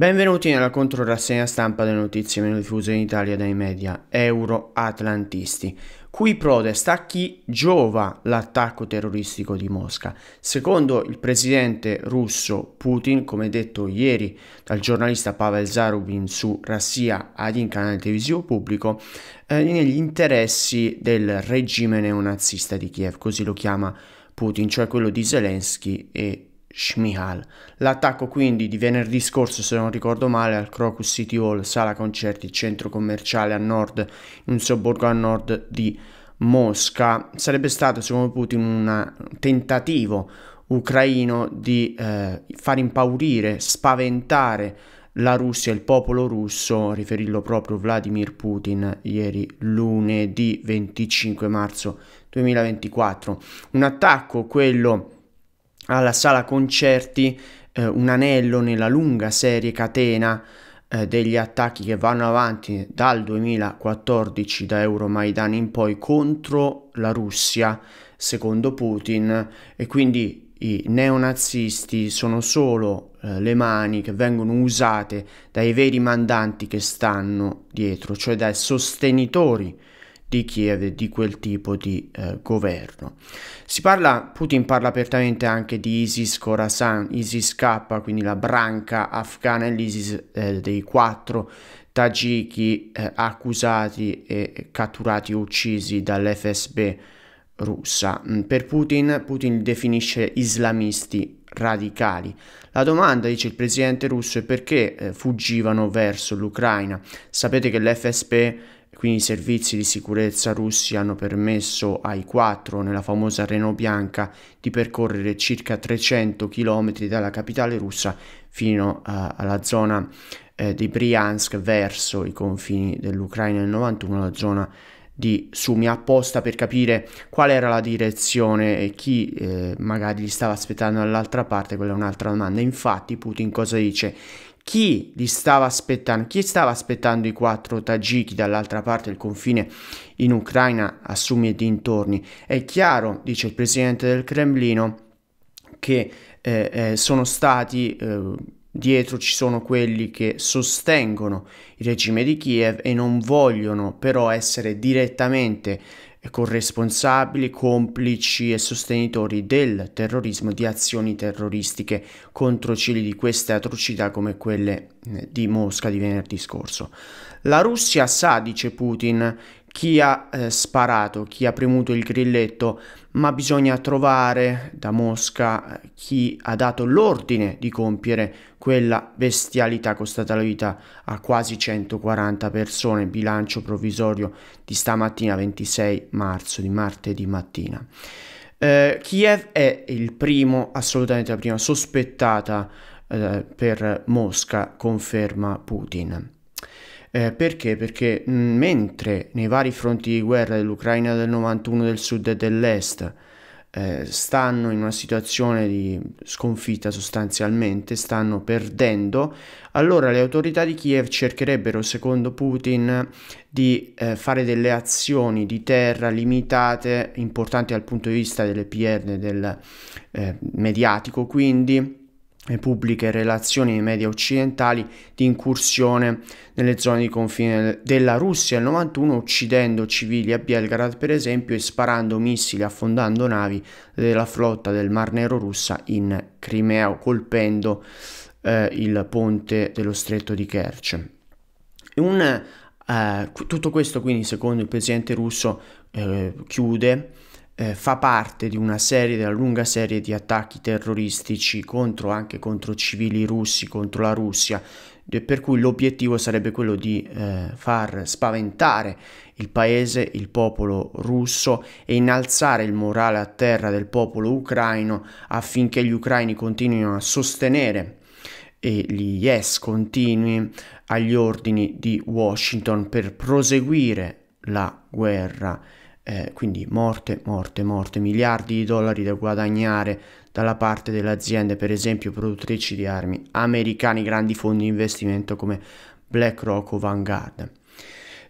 Benvenuti nella controrassegna stampa delle notizie meno diffuse in Italia dai media euroatlantisti. Qui protesta a chi giova l'attacco terroristico di Mosca. Secondo il presidente russo Putin, come detto ieri dal giornalista Pavel Zarubin su Rassia ad in canale televisivo pubblico, eh, negli interessi del regime neonazista di Kiev, così lo chiama Putin, cioè quello di Zelensky e Schmihal. L'attacco quindi di venerdì scorso, se non ricordo male, al Crocus City Hall, sala concerti, centro commerciale a nord, in un sobborgo a nord di Mosca, sarebbe stato secondo Putin un tentativo ucraino di eh, far impaurire, spaventare la Russia, il popolo russo, riferirlo proprio Vladimir Putin ieri lunedì 25 marzo 2024. Un attacco, quello alla sala concerti eh, un anello nella lunga serie catena eh, degli attacchi che vanno avanti dal 2014 da Euromaidan in poi contro la Russia, secondo Putin, e quindi i neonazisti sono solo eh, le mani che vengono usate dai veri mandanti che stanno dietro, cioè dai sostenitori di richiede di quel tipo di eh, governo. Si parla, Putin parla apertamente anche di ISIS Khorasan, ISIS K, quindi la branca afghana e l'ISIS eh, dei quattro tagiki eh, accusati e catturati e uccisi dall'FSB russa. Mm, per Putin, Putin definisce islamisti radicali. La domanda, dice il presidente russo, è perché eh, fuggivano verso l'Ucraina. Sapete che l'FSP, quindi i servizi di sicurezza russi, hanno permesso ai quattro, nella famosa Renault Bianca, di percorrere circa 300 km dalla capitale russa fino a, alla zona eh, di Briansk verso i confini dell'Ucraina nel 91, la zona di Sumi apposta per capire qual era la direzione e chi eh, magari gli stava aspettando dall'altra parte, quella è un'altra domanda. Infatti Putin cosa dice? Chi li stava aspettando? Chi stava aspettando i quattro tagichi dall'altra parte del confine in Ucraina, a Sumi e dintorni? È chiaro, dice il presidente del Cremlino, che eh, eh, sono stati eh, Dietro ci sono quelli che sostengono il regime di Kiev e non vogliono però essere direttamente corresponsabili, complici e sostenitori del terrorismo, di azioni terroristiche contro Cili di queste atrocità come quelle eh, di Mosca di venerdì scorso. La Russia sa, dice Putin, chi ha eh, sparato, chi ha premuto il grilletto, ma bisogna trovare da Mosca eh, chi ha dato l'ordine di compiere quella bestialità costata la vita a quasi 140 persone, bilancio provvisorio di stamattina 26 marzo, di martedì mattina. Eh, Kiev è il primo, assolutamente la prima sospettata eh, per Mosca, conferma Putin. Eh, perché? Perché mh, mm, mentre nei vari fronti di guerra dell'Ucraina del 91, del sud e dell'est eh, stanno in una situazione di sconfitta sostanzialmente, stanno perdendo, allora le autorità di Kiev cercherebbero, secondo Putin, di eh, fare delle azioni di terra limitate, importanti dal punto di vista delle PR, del eh, mediatico quindi e pubbliche relazioni dei media occidentali di incursione nelle zone di confine della Russia nel 91 uccidendo civili a Belgrad per esempio e sparando missili affondando navi della flotta del Mar Nero russa in Crimea colpendo eh, il ponte dello stretto di Kerch. Un, eh, tutto questo quindi secondo il presidente russo eh, chiude eh, fa parte di una serie, della lunga serie di attacchi terroristici contro, anche contro civili russi, contro la Russia, per cui l'obiettivo sarebbe quello di eh, far spaventare il paese, il popolo russo e innalzare il morale a terra del popolo ucraino affinché gli ucraini continuino a sostenere e gli yes continui agli ordini di Washington per proseguire la guerra eh, quindi morte, morte, morte, miliardi di dollari da guadagnare dalla parte delle aziende, per esempio produttrici di armi americani, grandi fondi di investimento come BlackRock o Vanguard.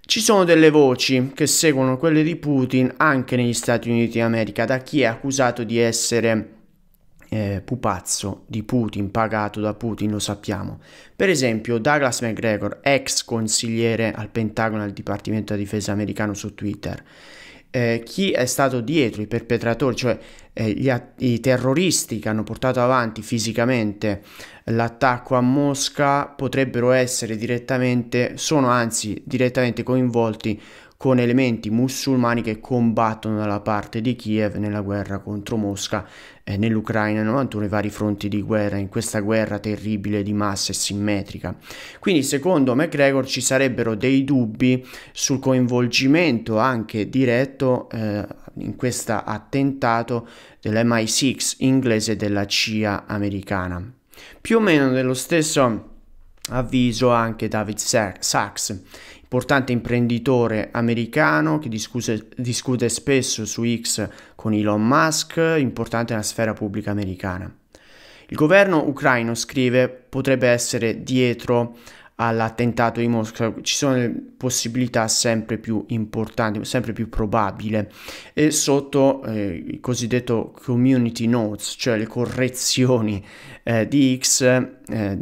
Ci sono delle voci che seguono quelle di Putin anche negli Stati Uniti d'America da chi è accusato di essere eh, pupazzo di Putin, pagato da Putin, lo sappiamo. Per esempio Douglas McGregor, ex consigliere al Pentagono e al Dipartimento della Difesa americano su Twitter eh, chi è stato dietro, i perpetratori, cioè eh, gli, i terroristi che hanno portato avanti fisicamente l'attacco a Mosca, potrebbero essere direttamente, sono anzi direttamente coinvolti con elementi musulmani che combattono dalla parte di Kiev nella guerra contro Mosca eh, nell'Ucraina 91 i vari fronti di guerra in questa guerra terribile di massa e simmetrica. Quindi secondo McGregor ci sarebbero dei dubbi sul coinvolgimento anche diretto eh, in questo attentato dell'MI6 inglese della CIA americana. Più o meno dello stesso avviso anche David Sachs importante imprenditore americano che discuse, discute spesso su X con Elon Musk, importante nella sfera pubblica americana. Il governo ucraino, scrive, potrebbe essere dietro all'attentato di Mosca, ci sono possibilità sempre più importanti, sempre più probabili, e sotto eh, il cosiddetto community notes, cioè le correzioni eh, di X, eh,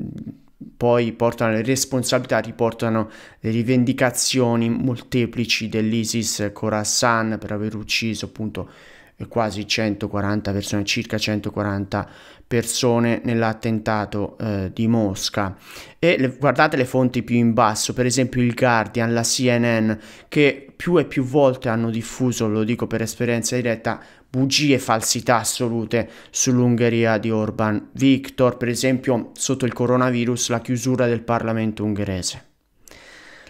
poi portano le responsabilità, riportano le rivendicazioni molteplici dell'ISIS Khorasan per aver ucciso appunto eh, quasi 140 persone, circa 140 persone nell'attentato eh, di Mosca. E le, guardate le fonti più in basso, per esempio il Guardian, la CNN, che più e più volte hanno diffuso, lo dico per esperienza diretta, bugie e falsità assolute sull'Ungheria di Orban. Viktor, per esempio, sotto il coronavirus, la chiusura del Parlamento ungherese.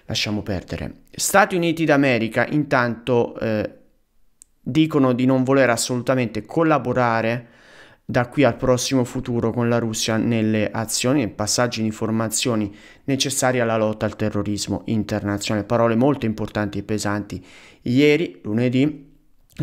Lasciamo perdere. Stati Uniti d'America, intanto, eh, dicono di non voler assolutamente collaborare da qui al prossimo futuro con la Russia nelle azioni e passaggi di informazioni necessarie alla lotta al terrorismo internazionale. Parole molto importanti e pesanti. Ieri, lunedì,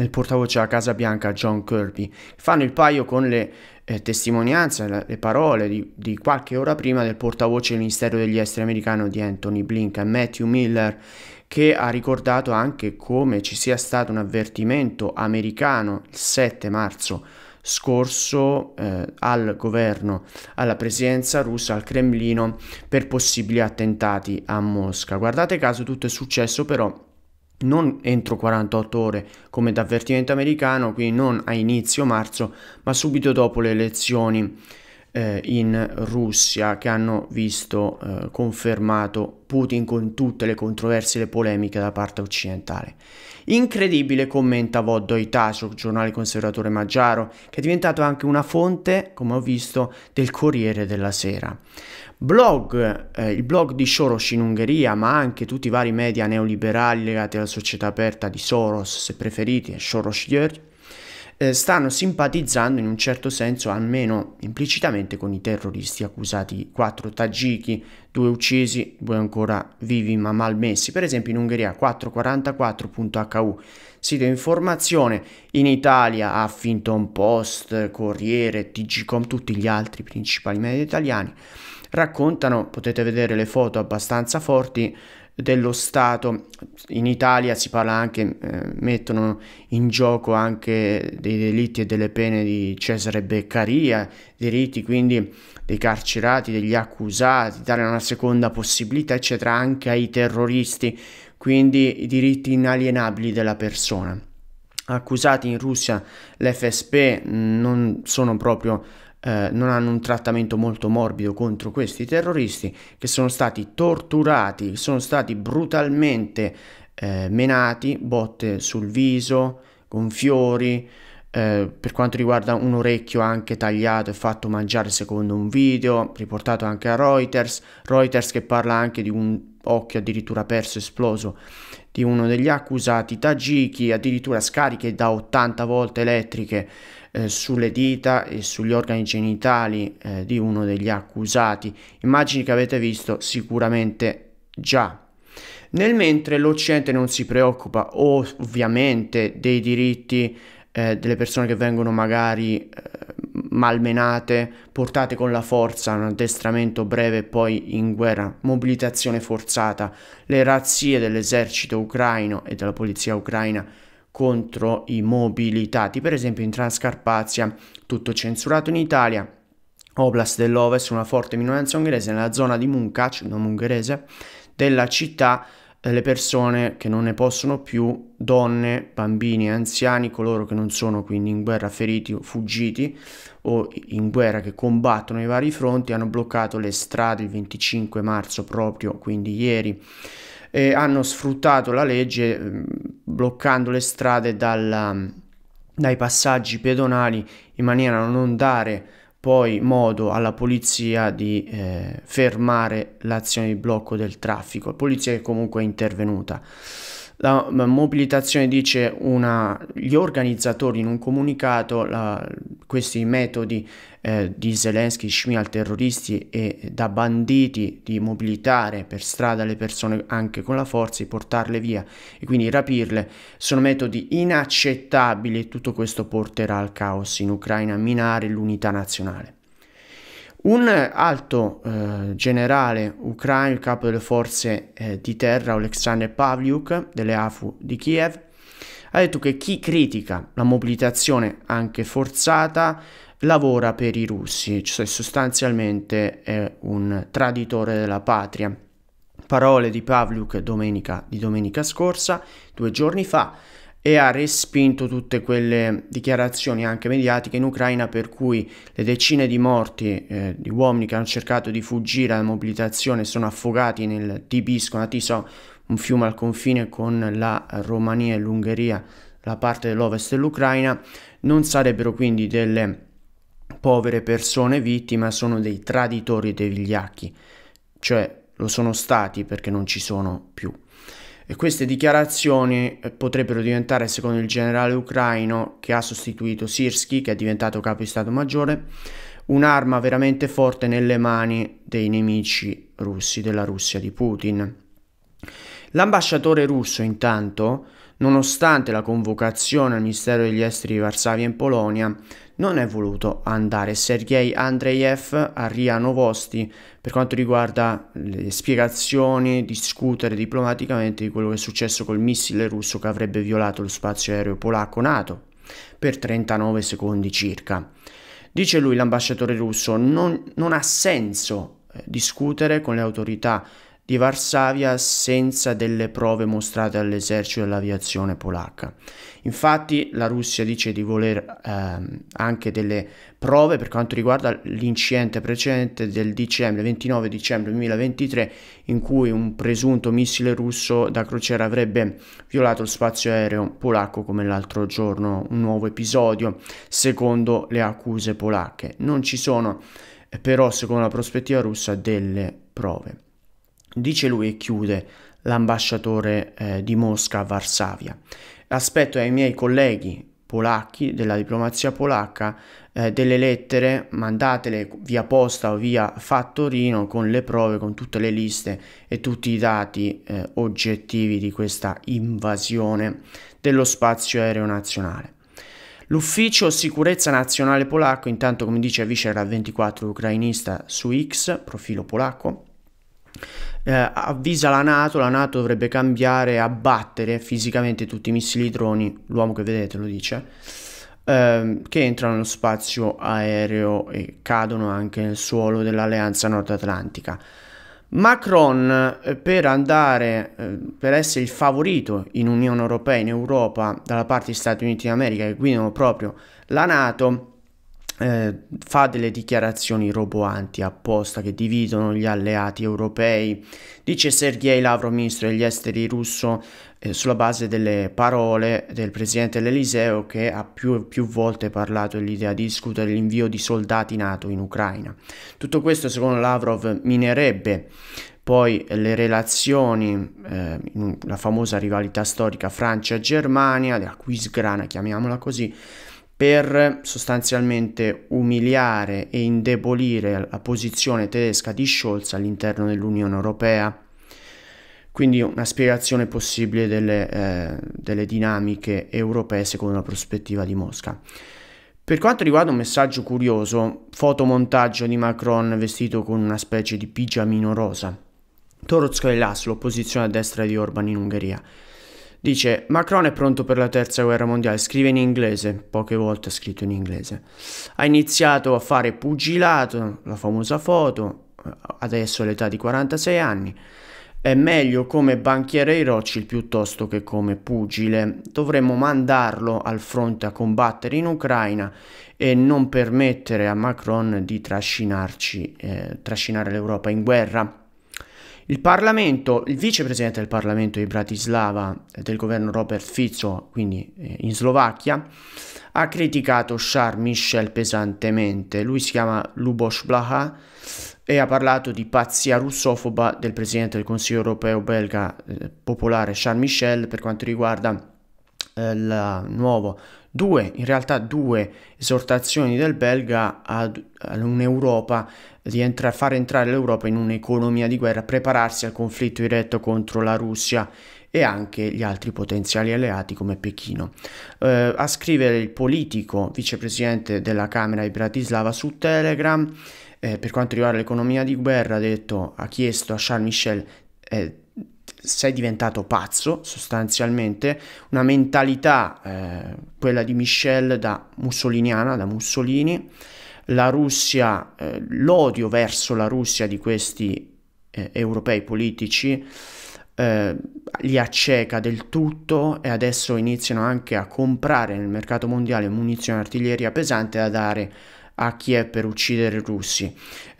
il portavoce della Casa Bianca John Kirby. Fanno il paio con le eh, testimonianze, le, le parole di, di, qualche ora prima del portavoce del Ministero degli Esteri americano di Anthony Blinken, Matthew Miller, che ha ricordato anche come ci sia stato un avvertimento americano il 7 marzo scorso eh, al governo, alla presidenza russa, al Cremlino per possibili attentati a Mosca. Guardate caso tutto è successo però non entro 48 ore come d'avvertimento americano, quindi non a inizio marzo, ma subito dopo le elezioni eh, in Russia che hanno visto eh, confermato Putin con tutte le controversie e le polemiche da parte occidentale. Incredibile commenta Voddo Itasov, giornale conservatore maggiaro, che è diventato anche una fonte, come ho visto, del Corriere della Sera. Blog, eh, il blog di Soros in Ungheria, ma anche tutti i vari media neoliberali legati alla società aperta di Soros, se preferite, Soros George, eh, stanno simpatizzando in un certo senso, almeno implicitamente, con i terroristi accusati, quattro tagichi, due uccisi, due ancora vivi ma malmessi, per esempio in Ungheria 444.hu, sito informazione, in Italia Huffington Post, Corriere, TGcom, tutti gli altri principali media italiani, raccontano, potete vedere le foto abbastanza forti, dello Stato. In Italia si parla anche, eh, mettono in gioco anche dei delitti e delle pene di Cesare Beccaria, diritti quindi dei carcerati, degli accusati, dare una seconda possibilità, eccetera, anche ai terroristi, quindi i diritti inalienabili della persona accusati in Russia l'FSP mm, non sono proprio eh, non hanno un trattamento molto morbido contro questi terroristi che sono stati torturati, sono stati brutalmente eh, menati, botte sul viso, con fiori, eh, per quanto riguarda un orecchio anche tagliato e fatto mangiare secondo un video riportato anche a Reuters, Reuters che parla anche di un occhio addirittura perso esploso di uno degli accusati, Tajiki addirittura scariche da 80 volte elettriche eh, sulle dita e sugli organi genitali eh, di uno degli accusati, immagini che avete visto sicuramente già. Nel mentre l'Occidente non si preoccupa ovviamente dei diritti eh, delle persone che vengono magari eh, malmenate, portate con la forza, un addestramento breve e poi in guerra, mobilitazione forzata, le razzie dell'esercito ucraino e della polizia ucraina contro i mobilitati, per esempio in Transcarpazia, tutto censurato in Italia, Oblast dell'Ovest, una forte minoranza ungherese nella zona di Munkac, non ungherese, della città le persone che non ne possono più, donne, bambini, anziani, coloro che non sono quindi in guerra feriti o fuggiti o in guerra che combattono i vari fronti, hanno bloccato le strade il 25 marzo proprio, quindi ieri, e hanno sfruttato la legge mm, bloccando le strade dalla, dai passaggi pedonali in maniera a non dare poi modo alla polizia di eh, fermare l'azione di blocco del traffico, polizia che comunque è intervenuta. La mobilitazione dice una, gli organizzatori in un comunicato, la, questi metodi eh, di Zelensky, Schmial, terroristi e da banditi di mobilitare per strada le persone anche con la forza e portarle via e quindi rapirle, sono metodi inaccettabili e tutto questo porterà al caos in Ucraina, minare l'unità nazionale. Un alto eh, generale ucraino, il capo delle forze eh, di terra, Oleksandr Pavliuk, delle AFU di Kiev, ha detto che chi critica la mobilitazione anche forzata lavora per i russi, cioè sostanzialmente è un traditore della patria. Parole di Pavliuk domenica, di domenica scorsa, due giorni fa, e ha respinto tutte quelle dichiarazioni anche mediatiche in Ucraina per cui le decine di morti eh, di uomini che hanno cercato di fuggire alla mobilitazione sono affogati nel Tibisco, una Tiso, un fiume al confine con la Romania e l'Ungheria, la parte dell'ovest dell'Ucraina, non sarebbero quindi delle povere persone vittime, sono dei traditori e dei vigliacchi, cioè lo sono stati perché non ci sono più. E queste dichiarazioni eh, potrebbero diventare, secondo il generale ucraino che ha sostituito Sirsky, che è diventato capo di Stato Maggiore, un'arma veramente forte nelle mani dei nemici russi della Russia di Putin. L'ambasciatore russo, intanto, nonostante la convocazione al Ministero degli Esteri di Varsavia in Polonia, non è voluto andare. Sergei Andreev a Ria Novosti per quanto riguarda le spiegazioni, discutere diplomaticamente di quello che è successo col missile russo che avrebbe violato lo spazio aereo polacco NATO per 39 secondi circa. Dice lui l'ambasciatore russo, non, non ha senso eh, discutere con le autorità di Varsavia senza delle prove mostrate all'esercito e all'aviazione polacca. Infatti la Russia dice di voler ehm, anche delle prove per quanto riguarda l'incidente precedente del dicembre, 29 dicembre 2023 in cui un presunto missile russo da crociera avrebbe violato lo spazio aereo polacco come l'altro giorno, un nuovo episodio secondo le accuse polacche. Non ci sono però secondo la prospettiva russa delle prove. Dice lui e chiude l'ambasciatore eh, di Mosca a Varsavia. Aspetto ai miei colleghi polacchi della diplomazia polacca eh, delle lettere, mandatele via posta o via fattorino con le prove, con tutte le liste e tutti i dati eh, oggettivi di questa invasione dello spazio aereo nazionale. L'ufficio sicurezza nazionale polacco, intanto come dice vice RAV24 ucrainista su X, profilo polacco, eh, avvisa la Nato, la Nato dovrebbe cambiare e abbattere fisicamente tutti i missili droni, l'uomo che vedete lo dice, ehm, che entrano nello spazio aereo e cadono anche nel suolo dell'Alleanza Nord Atlantica. Macron, eh, per andare, eh, per essere il favorito in Unione Europea, in Europa, dalla parte degli Stati Uniti d'America, che guidano proprio la Nato, eh, fa delle dichiarazioni roboanti apposta che dividono gli alleati europei. Dice Sergei Lavrov, ministro degli esteri russo, eh, sulla base delle parole del presidente dell'Eliseo che ha più, e più volte parlato dell'idea di discutere l'invio di soldati NATO in Ucraina. Tutto questo, secondo Lavrov, minerebbe poi le relazioni, eh, la famosa rivalità storica Francia-Germania, la Quisgrana, chiamiamola così, per sostanzialmente umiliare e indebolire la posizione tedesca di Scholz all'interno dell'Unione Europea. Quindi una spiegazione possibile delle, eh, delle dinamiche europee secondo la prospettiva di Mosca. Per quanto riguarda un messaggio curioso, fotomontaggio di Macron vestito con una specie di pigiamino rosa. Torozko e Las, l'opposizione a destra di Orban in Ungheria. Dice Macron è pronto per la terza guerra mondiale, scrive in inglese, poche volte ha scritto in inglese. Ha iniziato a fare pugilato, la famosa foto, adesso all'età di 46 anni. È meglio come banchiere ai Rothschild piuttosto che come pugile. Dovremmo mandarlo al fronte a combattere in Ucraina e non permettere a Macron di trascinarci, eh, trascinare l'Europa in guerra. Il Parlamento, il vicepresidente del Parlamento di Bratislava del governo Robert Fico, quindi eh, in Slovacchia, ha criticato Charles Michel pesantemente. Lui si chiama Lubos Blaha e ha parlato di pazzia russofoba del presidente del Consiglio europeo belga eh, popolare Charles Michel per quanto riguarda il eh, nuovo due, in realtà due esortazioni del belga ad, ad un'Europa, di entra- far entrare l'Europa in un'economia di guerra, prepararsi al conflitto diretto contro la Russia e anche gli altri potenziali alleati come Pechino. Eh, a scrivere il politico, vicepresidente della Camera di Bratislava su Telegram, eh, per quanto riguarda l'economia di guerra, ha, detto, ha chiesto a Charles Michel eh, sei diventato pazzo sostanzialmente, una mentalità, eh, quella di Michel da mussoliniana, da Mussolini, la Russia, eh, l'odio verso la Russia di questi eh, europei politici eh, li acceca del tutto e adesso iniziano anche a comprare nel mercato mondiale munizioni e artiglieria pesante da dare a Kiev per uccidere i russi.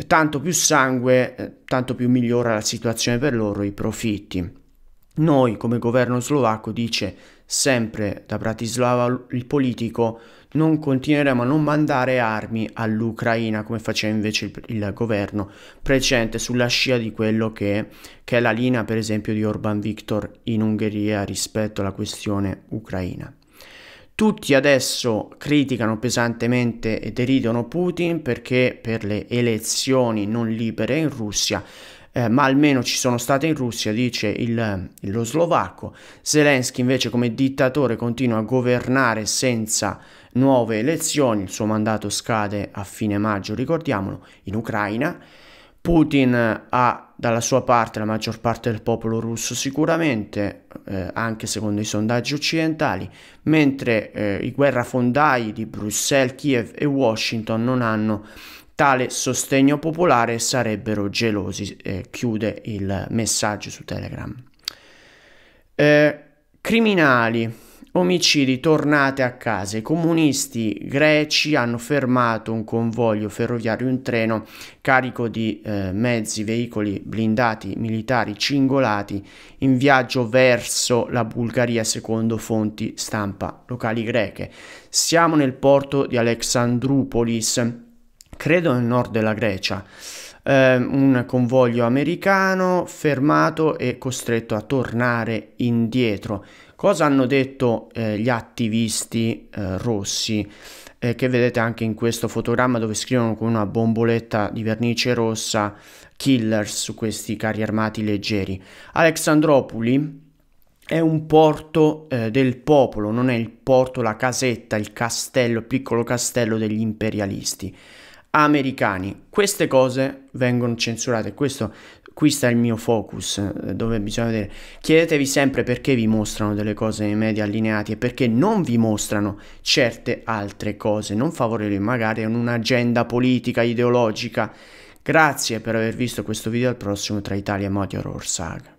Tanto più sangue, eh, tanto più migliora la situazione per loro, i profitti. Noi, come governo slovacco, dice sempre da Bratislava il politico, non continueremo a non mandare armi all'Ucraina come faceva invece il, il, governo precedente sulla scia di quello che, che è la linea per esempio di Orban Viktor in Ungheria rispetto alla questione ucraina. Tutti adesso criticano pesantemente e deridono Putin perché per le elezioni non libere in Russia eh, ma almeno ci sono state in Russia, dice il, lo slovacco. Zelensky invece come dittatore continua a governare senza nuove elezioni, il suo mandato scade a fine maggio, ricordiamolo, in Ucraina. Putin ha dalla sua parte la maggior parte del popolo russo sicuramente, eh, anche secondo i sondaggi occidentali, mentre eh, i guerrafondai di Bruxelles, Kiev e Washington non hanno tale sostegno popolare e sarebbero gelosi, eh, chiude il messaggio su Telegram. Eh, criminali, Omicidi, tornate a casa. I comunisti greci hanno fermato un convoglio ferroviario un treno carico di eh, mezzi, veicoli blindati, militari cingolati in viaggio verso la Bulgaria secondo fonti stampa locali greche. Siamo nel porto di Alexandroupolis, credo nel nord della Grecia. Eh, un convoglio americano fermato e costretto a tornare indietro. Cosa hanno detto eh, gli attivisti eh, rossi? Eh, che vedete anche in questo fotogramma dove scrivono con una bomboletta di vernice rossa killers su questi carri armati leggeri. Alexandropoli è un porto eh, del popolo, non è il porto, la casetta, il castello, il piccolo castello degli imperialisti americani. Queste cose vengono censurate, questo qui sta il mio focus, eh, dove bisogna vedere. Chiedetevi sempre perché vi mostrano delle cose nei media allineati e perché non vi mostrano certe altre cose. Non favorire magari un'agenda politica, ideologica. Grazie per aver visto questo video, al prossimo tra Italia e Modior Orsaga.